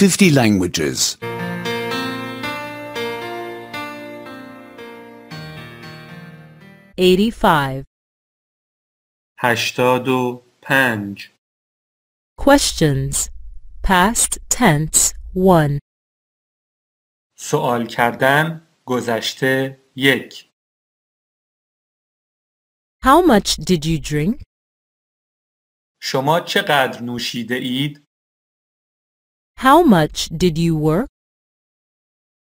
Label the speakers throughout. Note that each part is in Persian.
Speaker 1: 50 languages.
Speaker 2: 85
Speaker 1: 85
Speaker 2: Questions Past tense 1
Speaker 1: سوال کردن گذشته 1 How much did you drink? شما چقدر نوشیده اید؟
Speaker 2: How much did you work?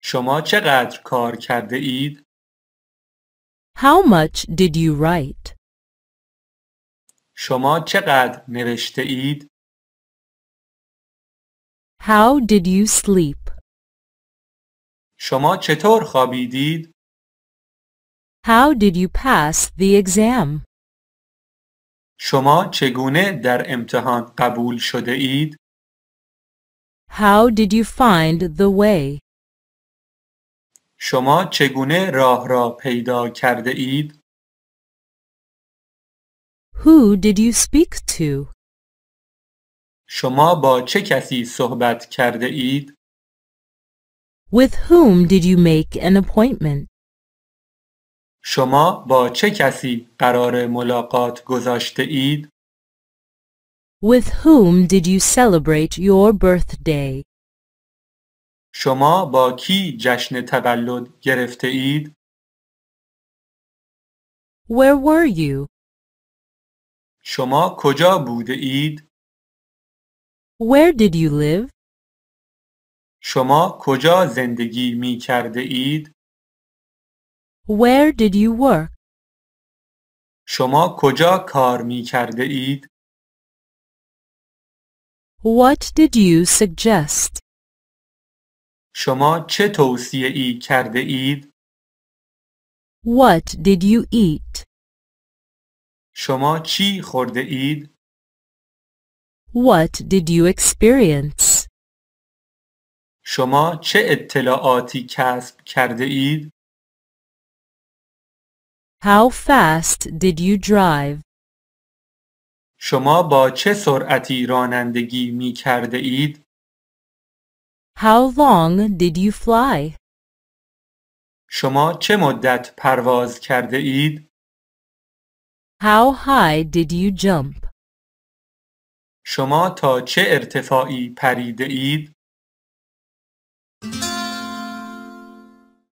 Speaker 1: شما چقدر کار کرده اید؟
Speaker 2: How much did you write?
Speaker 1: شما چقدر نوشته اید؟
Speaker 2: How did you sleep?
Speaker 1: شما چطور خوابیدید؟
Speaker 2: How did you pass the exam?
Speaker 1: شما چگونه در امتحان قبول شده اید؟
Speaker 2: How did you find the way?
Speaker 1: شما چگونه راه را پیدا کرده اید؟
Speaker 2: Who did you speak to?
Speaker 1: شما با چه کسی صحبت کرده اید؟
Speaker 2: With whom did you make an appointment?
Speaker 1: شما با چه کسی قرار ملاقات گذاشته اید؟
Speaker 2: With whom did you celebrate your birthday?
Speaker 1: شما با کی جشن تولد گرفته اید؟
Speaker 2: Where were you?
Speaker 1: شما کجا بوده اید؟
Speaker 2: Where did you live?
Speaker 1: شما کجا زندگی می کرده اید؟
Speaker 2: Where did you work?
Speaker 1: شما کجا کار می کرده اید؟
Speaker 2: what did you suggest?
Speaker 1: شما چه توصیه ای کرده اید؟
Speaker 2: What did you eat?
Speaker 1: شما چی خورده اید؟
Speaker 2: What did you experience?
Speaker 1: شما چه اطلاعاتی کسب کرده اید؟
Speaker 2: How fast did you drive?
Speaker 1: شما با چه سرعتی رانندگی می کرده اید؟
Speaker 2: How long did you fly?
Speaker 1: شما چه مدت پرواز کرده اید؟
Speaker 2: How high did you jump?
Speaker 1: شما تا چه ارتفاعی پریده اید؟